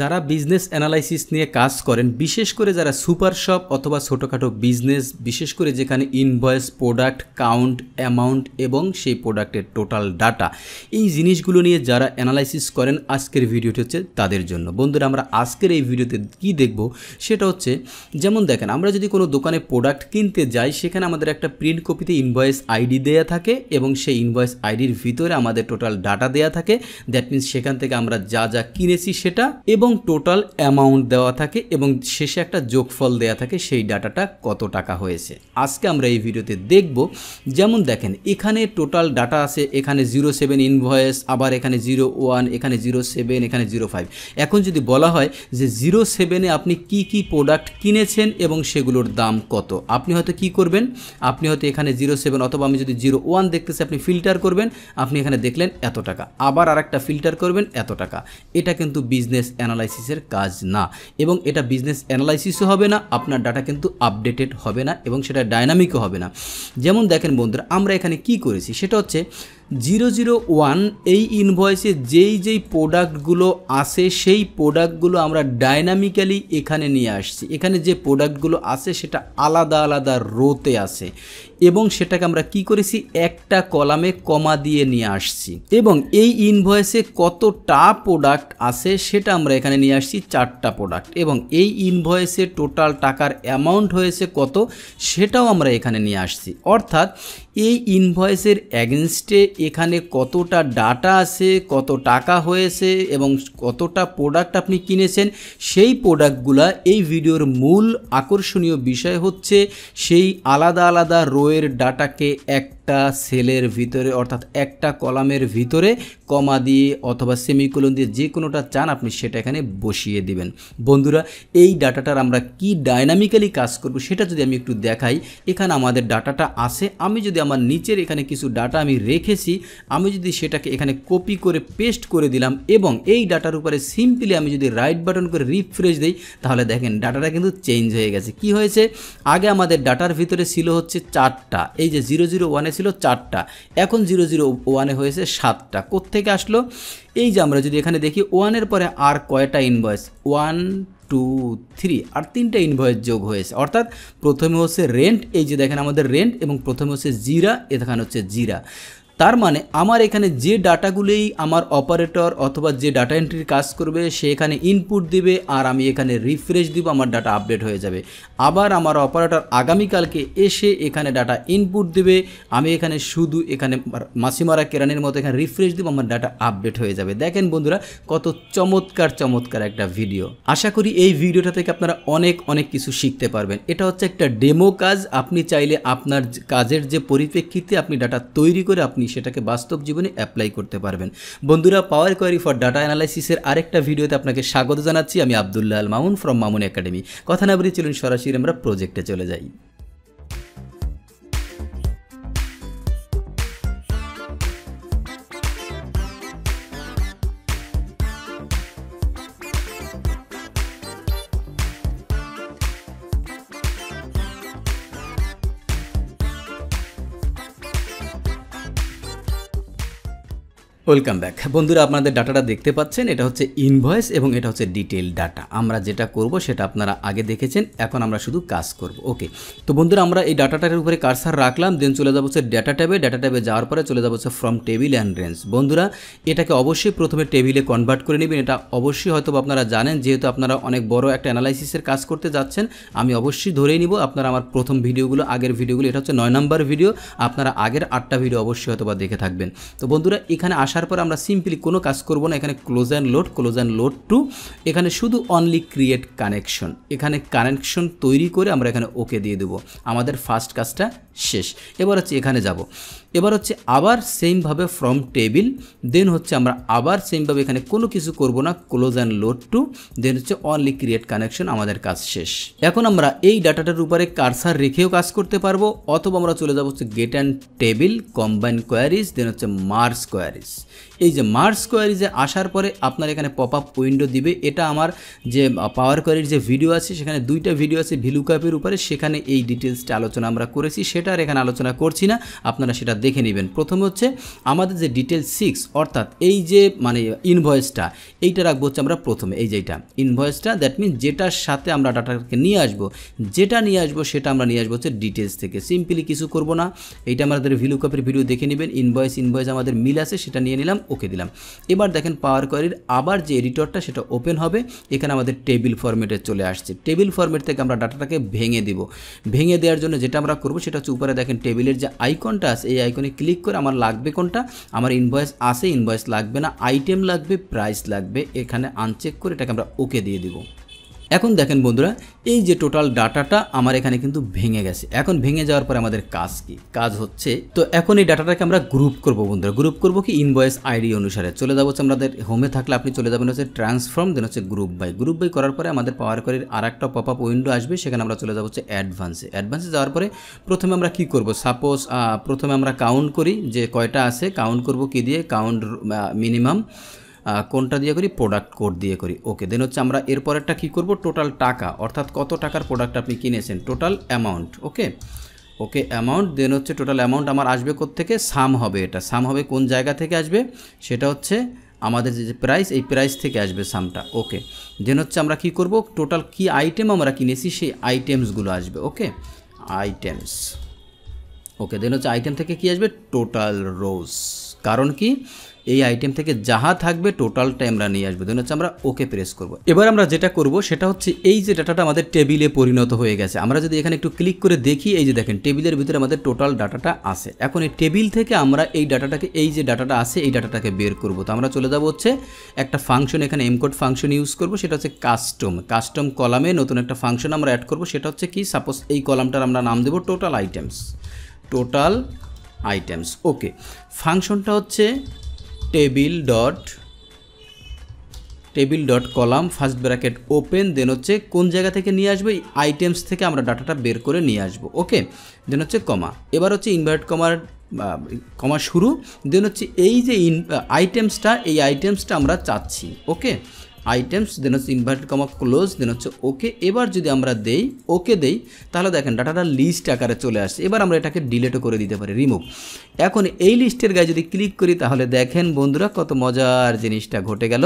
যারা business analysis নিয়ে কাজ করেন বিশেষ করে যারা সুপার শপ অথবা ছোটোখাটো বিজনেস বিশেষ করে যেখানে ইনভয়েস প্রোডাক্ট কাউন্ট অ্যামাউন্ট এবং সেই প্রোডাক্টের টোটাল ডাটা এই জিনিসগুলো নিয়ে যারা অ্যানালাইসিস করেন আজকের ভিডিওটি হচ্ছে তাদের জন্য বন্ধুরা আমরা আজকের এই ভিডিওতে কি দেখব সেটা হচ্ছে যেমন দেখেন আমরা যদি কোনো দোকানে প্রোডাক্ট কিনতে যাই সেখানে আমাদের একটা প্রিন্ট কপিতে ইনভয়েস আইডি দেয়া থাকে এবং সেই ইনভয়েস আইডির ভিতরে আমাদের টোটাল ডাটা দেয়া থাকে দ্যাট মিন্স সেখান থেকে আমরা যা যা কিনেছি সেটা এবং টোটাল অ্যামাউন্ট দেওয়া থাকে এবং শেষে একটা যোগফল দেওয়া থাকে সেই ডাটাটা কত টাকা হয়েছে আজকে আমরা এই ভিডিওতে দেখব যেমন দেখেন এখানে টোটাল ডাটা আছে এখানে জিরো সেভেন ইনভয়েস আবার এখানে জিরো ওয়ান এখানে জিরো সেভেন এখানে জিরো ফাইভ এখন যদি বলা হয় যে জিরো সেভেনে আপনি কি কি প্রোডাক্ট কিনেছেন এবং সেগুলোর দাম কত আপনি হয়তো কি করবেন আপনি হয়তো এখানে জিরো সেভেন অথবা আমি যদি জিরো ওয়ান দেখতেছি আপনি ফিল্টার করবেন আপনি এখানে দেখলেন এত টাকা আবার আর একটা ফিল্টার করবেন এত টাকা এটা কিন্তু বিজনেস অ্যানালাইসিসের কাজ না এবং এটা বিজনেস অ্যানালাইসিসও হবে না আপনার ডাটা কিন্তু আপডেটেড হবে না এবং সেটা ডাইনামিকও হবে না যেমন দেখেন বন্ধুরা আমরা এখানে কি করেছি সেটা হচ্ছে জিরো জিরো ওয়ান এই ইনভয়েসে যেই যেই প্রোডাক্টগুলো আসে সেই প্রোডাক্টগুলো আমরা ডাইনামিক্যালি এখানে নিয়ে আসছি এখানে যে প্রোডাক্টগুলো আসে সেটা আলাদা আলাদা রোতে আসে এবং সেটাকে আমরা কি করেছি একটা কলামে কমা দিয়ে নিয়ে আসছি এবং এই ইনভয়েসে কতটা প্রোডাক্ট আছে সেটা আমরা এখানে নিয়ে আসছি চারটা প্রোডাক্ট এবং এই ইনভয়েসে টোটাল টাকার অ্যামাউন্ট হয়েছে কত সেটাও আমরা এখানে নিয়ে আসছি অর্থাৎ এই ইনভয়েসের অ্যাগেনস্টে এখানে কতটা ডাটা আছে কত টাকা হয়েছে এবং কতটা প্রোডাক্ট আপনি কিনেছেন সেই প্রোডাক্টগুলা এই ভিডিওর মূল আকর্ষণীয় বিষয় হচ্ছে সেই আলাদা আলাদা রোয়ের ডাটাকে এক একটা সেলের ভিতরে অর্থাৎ একটা কলামের ভিতরে কমা দিয়ে অথবা সেমিকোলন দিয়ে যে কোনোটা চান আপনি সেটা এখানে বসিয়ে দিবেন বন্ধুরা এই ডাটাটার আমরা কি ডাইনামিক্যালি কাজ করব সেটা যদি আমি একটু দেখাই এখানে আমাদের ডাটাটা আসে আমি যদি আমার নিচের এখানে কিছু ডাটা আমি রেখেছি আমি যদি সেটাকে এখানে কপি করে পেস্ট করে দিলাম এবং এই ডাটার উপরে সিম্পলি আমি যদি রাইট বাটন করে রিফ্রেশ দিই তাহলে দেখেন ডাটাটা কিন্তু চেঞ্জ হয়ে গেছে কি হয়েছে আগে আমাদের ডাটার ভিতরে ছিল হচ্ছে চারটা এই যে জিরো জিরো ওয়ানে ছিল চারটা এখন জিরো জিরো ওয়ানে হয়েছে সাতটা কোত্থেকে আসলো এই যে আমরা যদি এখানে দেখি ওয়ানের পরে আর কয়টা ইনভয়েস ওয়ান টু থ্রি আর তিনটা ইনভয়েস যোগ হয়েছে অর্থাৎ প্রথমে হচ্ছে রেন্ট এই যে দেখেন আমাদের রেন্ট এবং প্রথমে হচ্ছে জিরা এখানে হচ্ছে জিরা তার মানে আমার এখানে যে ডাটাগুলোই আমার অপারেটর অথবা যে ডাটা এন্ট্রির কাজ করবে সে এখানে ইনপুট দিবে আর আমি এখানে রিফ্রেশ দিব আমার ডাটা আপডেট হয়ে যাবে আবার আমার অপারেটর আগামীকালকে এসে এখানে ডাটা ইনপুট দিবে আমি এখানে শুধু এখানে মাসিমারা কেরানির মতো এখানে রিফ্রেশ দিব আমার ডাটা আপডেট হয়ে যাবে দেখেন বন্ধুরা কত চমৎকার চমৎকার একটা ভিডিও আশা করি এই ভিডিওটা থেকে আপনারা অনেক অনেক কিছু শিখতে পারবেন এটা হচ্ছে একটা ডেমো কাজ আপনি চাইলে আপনার কাজের যে পরিপ্রেক্ষিতে আপনি ডাটা তৈরি করে আপনি সেটাকে বাস্তব জীবনে অ্যাপ্লাই করতে পারবেন বন্ধুরা পাওয়ার কোয়ারি ফর ডাটা অ্যানালাইসিসের আরেকটা ভিডিওতে আপনাকে স্বাগত জানাচ্ছি আমি আবদুল্লাহ আল মামুন ফ্রম মামুন একাডেমি কথা না বলি চলুন সরাসরি আমরা প্রজেক্টে চলে যাই ওয়েলকাম ব্যাক বন্ধুরা আপনাদের ডাটাটা দেখতে পাচ্ছেন এটা হচ্ছে ইনভয়েস এবং এটা হচ্ছে ডিটেল ডাটা আমরা যেটা করব সেটা আপনারা আগে দেখেছেন এখন আমরা শুধু কাজ করব ওকে তো বন্ধুরা আমরা এই ডাটাটার উপরে কারসার রাখলাম দেন চলে যাবো হচ্ছে ডাটা ট্যাবে ডাটা ট্যাবে যাওয়ার পরে চলে যাবো হচ্ছে ফ্রম টেবিল অ্যান্ড রেঞ্জ বন্ধুরা এটাকে অবশ্যই প্রথমে টেবিলে কনভার্ট করে নেবেন এটা অবশ্যই হয়তো আপনারা জানেন যেহেতু আপনারা অনেক বড় একটা অ্যানালাইসিসের কাজ করতে যাচ্ছেন আমি অবশ্যই ধরেই নিব আপনারা আমার প্রথম ভিডিওগুলো আগের ভিডিওগুলো এটা হচ্ছে নয় নম্বর ভিডিও আপনারা আগের আটটা ভিডিও অবশ্যই হয়তো বা দেখে থাকবেন তো বন্ধুরা এখানে আসার আসার পর আমরা সিম্পলি কোনো কাজ করব না এখানে close and load close and load to এখানে শুধু অনলি ক্রিয়েট কানেকশন এখানে কানেকশন তৈরি করে আমরা এখানে ওকে দিয়ে দেবো আমাদের ফার্স্ট কাজটা শেষ এবার হচ্ছে এখানে যাব এবার হচ্ছে আবার সেমভাবে ফ্রম টেবিল দেন হচ্ছে আমরা আবার সেমভাবে এখানে কোনো কিছু করব না close and load to then হচ্ছে অনলি ক্রিয়েট কানেকশন আমাদের কাজ শেষ এখন আমরা এই ডাটাটার উপরে কারসার রেখেও কাজ করতে পারবো অথবা আমরা চলে যাবো হচ্ছে get and table combine queries then হচ্ছে মার্স কোয়ারিজ এই যে মার্স কোয়ারিজে আসার পরে আপনার এখানে পপ আপ উইন্ডো দিবে এটা আমার যে পাওয়ার কোয়ারির যে ভিডিও আছে সেখানে দুইটা ভিডিও আছে ভিলুকাপের উপরে সেখানে এই ডিটেলসটা আলোচনা আমরা করেছি সে সেটা আর এখানে আলোচনা করছি না আপনারা সেটা দেখে নেবেন প্রথম হচ্ছে আমাদের যে ডিটেল সিক্স অর্থাৎ এই যে মানে ইনভয়েসটা এইটা রাখবো হচ্ছে আমরা প্রথমে এই যেটা ইনভয়েসটা দ্যাট মিন যেটার সাথে আমরা ডাটাকে নিয়ে আসবো যেটা নিয়ে আসবো সেটা আমরা নিয়ে আসবো হচ্ছে ডিটেলস থেকে সিম্পলি কিছু করব না এইটা আমাদের ভিলু কপির ভিডিও দেখে নেবেন ইনভয়েস ইনভয়েস আমাদের মিল আছে সেটা নিয়ে নিলাম ওকে দিলাম এবার দেখেন পাওয়ার কোয়ারির আবার যে এডিটরটা সেটা ওপেন হবে এখানে আমাদের টেবিল ফরম্যাটে চলে আসছে টেবিল ফর্মেট থেকে আমরা ডাটাটাকে ভেঙে দিব ভেঙে দেওয়ার জন্য যেটা আমরা করবো সেটা উপরে দেখেন টেবিলের যে আইকনটা আছে এই আইকনে ক্লিক করে আমার লাগবে কোনটা আমার ইনভয়েস আসে ইনভয়েস লাগবে না আইটেম লাগবে প্রাইস লাগবে এখানে আনচেক করে এটাকে আমরা ওকে দিয়ে দিব এখন দেখেন বন্ধুরা এই যে টোটাল ডাটাটা আমার এখানে কিন্তু ভেঙে গেছে এখন ভেঙে যাওয়ার পর আমাদের কাজ কি কাজ হচ্ছে তো এখন এই ডাটাটাকে আমরা গ্রুপ করব বন্ধুরা গ্রুপ করব কি ইনভয়েস আইডি অনুসারে চলে যাবো হচ্ছে আমাদের হোমে থাকলে আপনি চলে যাবেন হচ্ছে ট্রান্সফর্ম দেন হচ্ছে গ্রুপ বাই গ্রুপ বাই করার পরে আমাদের পাওয়ার কোয়ারির আর একটা পপ আপ উইন্ডো আসবে সেখানে আমরা চলে যাবো হচ্ছে অ্যাডভান্সে অ্যাডভান্সে যাওয়ার পরে প্রথমে আমরা কি করব সাপোজ প্রথমে আমরা কাউন্ট করি যে কয়টা আছে কাউন্ট করব কি দিয়ে কাউন্ট মিনিমাম কোনটা দিয়ে করি প্রোডাক্ট কোড দিয়ে করি ওকে দেন হচ্ছে আমরা এরপরেরটা কী করবো টোটাল টাকা অর্থাৎ কত টাকার প্রোডাক্ট আপনি কিনেছেন total amount okay okay amount then হচ্ছে টোটাল অ্যামাউন্ট আমার আসবে থেকে সাম হবে এটা সাম হবে কোন জায়গা থেকে আসবে সেটা হচ্ছে আমাদের যে প্রাইস এই প্রাইস থেকে আসবে সামটা ওকে দেন হচ্ছে আমরা কি করব টোটাল কি আইটেম আমরা কিনেছি সেই আইটেমসগুলো আসবে ওকে আইটেমস ওকে দেন হচ্ছে আইটেম থেকে কি আসবে টোটাল রোজ কারণ কি এই আইটেম থেকে যাহা থাকবে টোটালটা আমরা নিয়ে আসবো দেন হচ্ছে আমরা ওকে প্রেস করব এবার আমরা যেটা করব সেটা হচ্ছে এই যে ডাটাটা আমাদের টেবিলে পরিণত হয়ে গেছে আমরা যদি এখানে একটু ক্লিক করে দেখি এই যে দেখেন টেবিলের ভিতরে আমাদের টোটাল ডাটাটা আছে এখন এই টেবিল থেকে আমরা এই ডাটাটাকে এই যে ডাটাটা আছে এই ডাটাটাকে বের করব তো আমরা চলে যাব হচ্ছে একটা ফাংশন এখানে এমকোড ফাংশন ইউজ করব সেটা হচ্ছে কাস্টম কাস্টম কলামে নতুন একটা ফাংশন আমরা অ্যাড করব সেটা হচ্ছে কি সাপোজ এই কলামটার আমরা নাম দেব total items total items okay ফাংশনটা হচ্ছে table dot table dot column first bracket open then হচ্ছে কোন জায়গা থেকে নিয়ে আসবো এই আইটেমস থেকে আমরা ডাটাটা বের করে নিয়ে আসবো ওকে দেন হচ্ছে কমা এবার হচ্ছে ইনভার্ট কমার কমা শুরু দেন হচ্ছে এই যে আইটেমসটা এই আইটেমসটা আমরা চাচ্ছি ওকে আইটেমস দেন হচ্ছে ইনভার্টেড কমা ক্লোজ দেন হচ্ছে ওকে এবার যদি আমরা দেই ওকে দেই তাহলে দেখেন ডাটাটা লিস্ট আকারে চলে আসছে এবার আমরা এটাকে ডিলেটও করে দিতে পারি রিমুভ এখন এই লিস্টের গায়ে যদি ক্লিক করি তাহলে দেখেন বন্ধুরা কত মজার জিনিসটা ঘটে গেল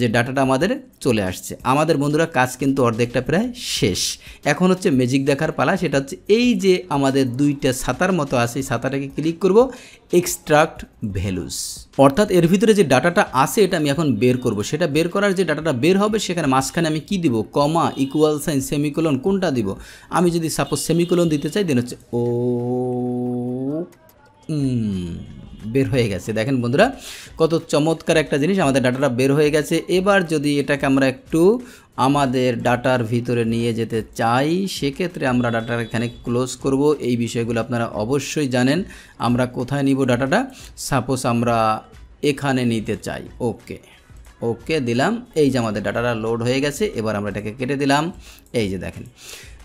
যে ডাটাটা আমাদের চলে আসছে আমাদের বন্ধুরা কাজ কিন্তু অর্ধেকটা প্রায় শেষ এখন হচ্ছে ম্যাজিক দেখার পালা সেটা হচ্ছে এই যে আমাদের দুইটা ছাতার মতো আছে এই ক্লিক করব এক্সট্রাক্ট ভ্যালুস অর্থাৎ এর ভিতরে যে ডাটাটা আছে এটা আমি এখন বের করব সেটা বের করার যে ডাটাটা বের হবে সেখানে মাঝখানে আমি কি দিব কমা ইকুয়াল সাইন সেমিকোলন কোনটা দিব আমি যদি সাপোজ সেমিকোলন দিতে চাই দেন হচ্ছে ও বের হয়ে গেছে দেখেন বন্ধুরা কত চমৎকার একটা জিনিস আমাদের ডাটাটা বের হয়ে গেছে এবার যদি এটাকে আমরা একটু আমাদের ডাটার ভিতরে নিয়ে যেতে চাই সেক্ষেত্রে আমরা ডাটাটা এখানে ক্লোজ করব এই বিষয়গুলো আপনারা অবশ্যই জানেন আমরা কোথায় নিব ডাটাটা সাপোজ আমরা এখানে নিতে চাই ওকে ওকে দিলাম এই যে আমাদের ডাটাটা লোড হয়ে গেছে এবার আমরা এটাকে কেটে দিলাম এই যে দেখেন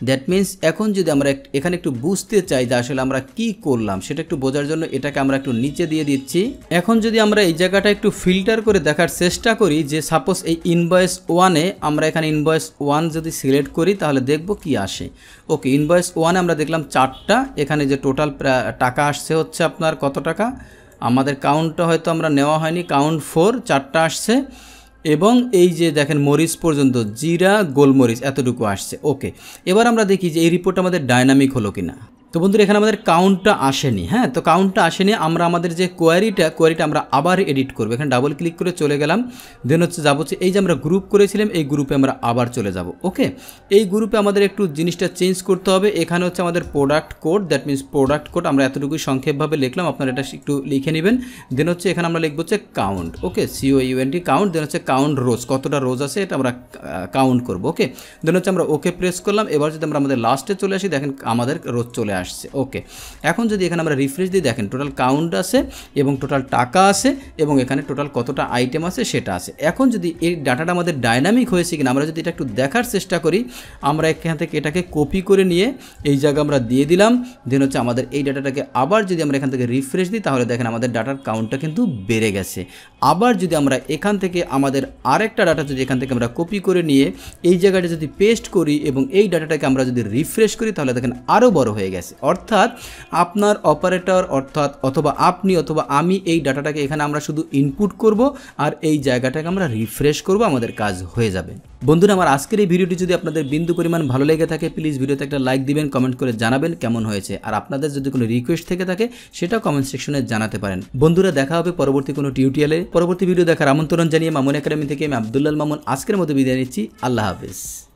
দ্যাট মিন্স এখন যদি আমরা এখানে একটু বুঝতে চাই যে আসলে আমরা কি করলাম সেটা একটু বোঝার জন্য এটাকে আমরা একটু নিচে দিয়ে দিচ্ছি এখন যদি আমরা এই জায়গাটা একটু ফিল্টার করে দেখার চেষ্টা করি যে সাপোজ এই ইনভয়েস ওয়ানে আমরা এখানে ইনভয়েস ওয়ান যদি সিলেক্ট করি তাহলে দেখব কি আসে ওকে ইনভয়েস ওয়ানে আমরা দেখলাম চারটা এখানে যে টোটাল টাকা আসছে হচ্ছে আপনার কত টাকা আমাদের কাউন্টটা হয়তো আমরা নেওয়া হয়নি কাউন্ট ফোর চারটা আসছে এবং এই যে দেখেন মরিচ পর্যন্ত জিরা গোলমরিচ এতটুকু আসছে ওকে এবার আমরা দেখি যে এই রিপোর্ট আমাদের ডায়নামিক হলো কিনা তো বন্ধুরা এখানে আমাদের কাউন্টটা আসেনি হ্যাঁ তো কাউন্টটা আসেনি আমরা আমাদের যে কোয়ারিটা কোয়ারিটা আমরা আবার এডিট করবো এখানে ডাবল ক্লিক করে চলে গেলাম দেন হচ্ছে যাবো হচ্ছে এই যে আমরা গ্রুপ করেছিলাম এই গ্রুপে আমরা আবার চলে যাব ওকে এই গ্রুপে আমাদের একটু জিনিসটা চেঞ্জ করতে হবে এখানে হচ্ছে আমাদের product code that means product code আমরা এতটুকু সংক্ষেপভাবে লিখলাম আপনারা এটা একটু লিখে নেবেন দেন হচ্ছে এখানে আমরা লিখবো হচ্ছে count okay C O U N T count then হচ্ছে কাউন্ট রোজ কতটা রোজ আছে এটা আমরা কাউন্ট করবো ওকে দেন হচ্ছে আমরা ওকে প্রেস করলাম এবার যদি আমরা আমাদের লাস্টে চলে আসি দেখেন আমাদের রোজ চলে আসছে ওকে এখন যদি এখানে আমরা রিফ্রেশ দিয়ে দেখেন টোটাল কাউন্ট আছে এবং টোটাল টাকা আছে এবং এখানে টোটাল কতটা আইটেম আছে সেটা আছে এখন যদি এই ডাটাটা আমাদের ডাইনামিক হয়েছে কিনা আমরা যদি এটা একটু দেখার চেষ্টা করি আমরা এখান থেকে এটাকে কপি করে নিয়ে এই জায়গা আমরা দিয়ে দিলাম দেন হচ্ছে আমাদের এই ডাটাটাকে আবার যদি আমরা এখান থেকে রিফ্রেশ দিই তাহলে দেখেন আমাদের ডাটার কাউন্টটা কিন্তু বেড়ে গেছে আবার যদি আমরা এখান থেকে আমাদের আরেকটা ডাটা যদি এখান থেকে আমরা কপি করে নিয়ে এই জায়গাটা যদি পেস্ট করি এবং এই ডাটাটাকে আমরা যদি রিফ্রেশ করি তাহলে দেখেন আরও বড় হয়ে গেছে অর্থাৎ আপনার অপারেটর অর্থাৎ অথবা আপনি অথবা আমি এই ডাটাটাকে এখানে আমরা শুধু ইনপুট করব আর এই জায়গাটাকে আমরা রিফ্রেশ করব আমাদের কাজ হয়ে যাবে বন্ধুরা আমার আজকের এই ভিডিওটি যদি আপনাদের বিন্দু পরিমাণ ভালো লেগে থাকে প্লিজ ভিডিওতে একটা লাইক দিবেন কমেন্ট করে জানাবেন কেমন হয়েছে আর আপনাদের যদি কোনো রিকোয়েস্ট থেকে থাকে সেটা কমেন্ট সেকশনে জানাতে পারেন বন্ধুরা দেখা হবে পরবর্তী কোনো টিউটোরিয়ালে পরবর্তী ভিডিও দেখার আমন্ত্রণ জানিয়ে মামুন একাডেমি থেকে আমি আবদুল্লাল মামুন আজকের মতো বিদায় নিচ্ছি আল্লাহ হাফিজ